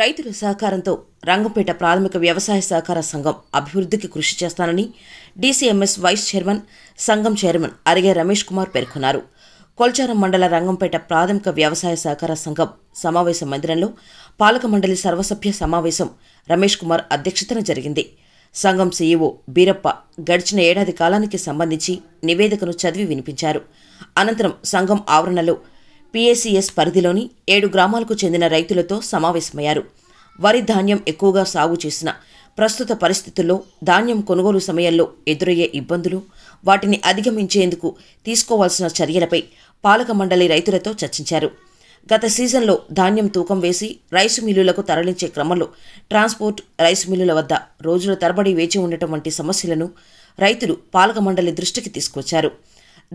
రైతుల సహకారంతో రంగంపేట ప్రాథమిక వ్యవసాయ సహకార సంఘం అభివృద్ధికి కృషి చేస్తానని డీసీఎంఎస్ వైస్ చైర్మన్ సంఘం చైర్మన్ అరిగే రమేష్ కుమార్ పేర్కొన్నారు కొల్చారం మండల రంగంపేట ప్రాథమిక వ్యవసాయ సహకార సంఘం సమావేశ మందిరంలో పాలక మండలి సర్వసభ్య సమావేశం రమేష్ కుమార్ అధ్యక్షతన జరిగింది సంఘం సీఈఓ బీరప్ప గడిచిన ఏడాది కాలానికి సంబంధించి నివేదికను చదివి వినిపించారు అనంతరం సంఘం ఆవరణలో పీఏసీఎస్ పరిధిలోని ఏడు గ్రామాలకు చెందిన రైతులతో సమావేశమయ్యారు వరి ధాన్యం ఎక్కువగా సాగు చేసిన ప్రస్తుత పరిస్థితుల్లో ధాన్యం కొనుగోలు సమయంలో ఎదురయ్యే ఇబ్బందులు వాటిని అధిగమించేందుకు తీసుకోవాల్సిన చర్యలపై పాలక మండలి రైతులతో చర్చించారు గత సీజన్లో ధాన్యం తూకం వేసి రైసు మిల్లులకు తరలించే క్రమంలో ట్రాన్స్పోర్ట్ రైసు మిల్లుల వద్ద రోజుల తరబడి వేచి ఉండటం వంటి సమస్యలను రైతులు పాలక మండలి దృష్టికి తీసుకొచ్చారు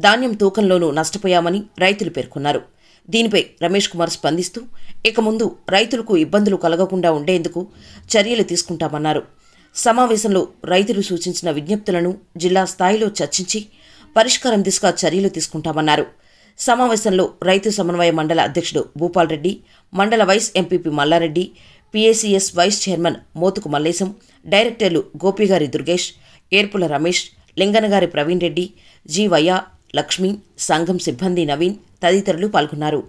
ధాన్యం తూకంలోనూ నష్టపోయామని రైతులు పేర్కొన్నారు దీనిపై రమేష్ కుమార్ స్పందిస్తూ ఇక ముందు రైతులకు ఇబ్బందులు కలగకుండా ఉండేందుకు చర్యలు తీసుకుంటామన్నారు సమావేశంలో రైతులు సూచించిన విజ్ఞప్తులను జిల్లా స్థాయిలో చర్చించి పరిష్కారం దిశగా చర్యలు తీసుకుంటామన్నారు సమావేశంలో రైతు సమన్వయ మండల అధ్యక్షుడు భూపాల్ రెడ్డి మండల vice MPP Mallareddy PACS vice chairman Motuku Mallesham డైరెక్టర్లు గోపిగారి దుర్గేష్ ఏర్పుల రమేష్ లింగనగారి ప్రవీణ్ రెడ్డి జీవయ్య లక్ష్మి సంఘం సిబ్బంది నవీన్ తదితరులు పాల్గొన్నారు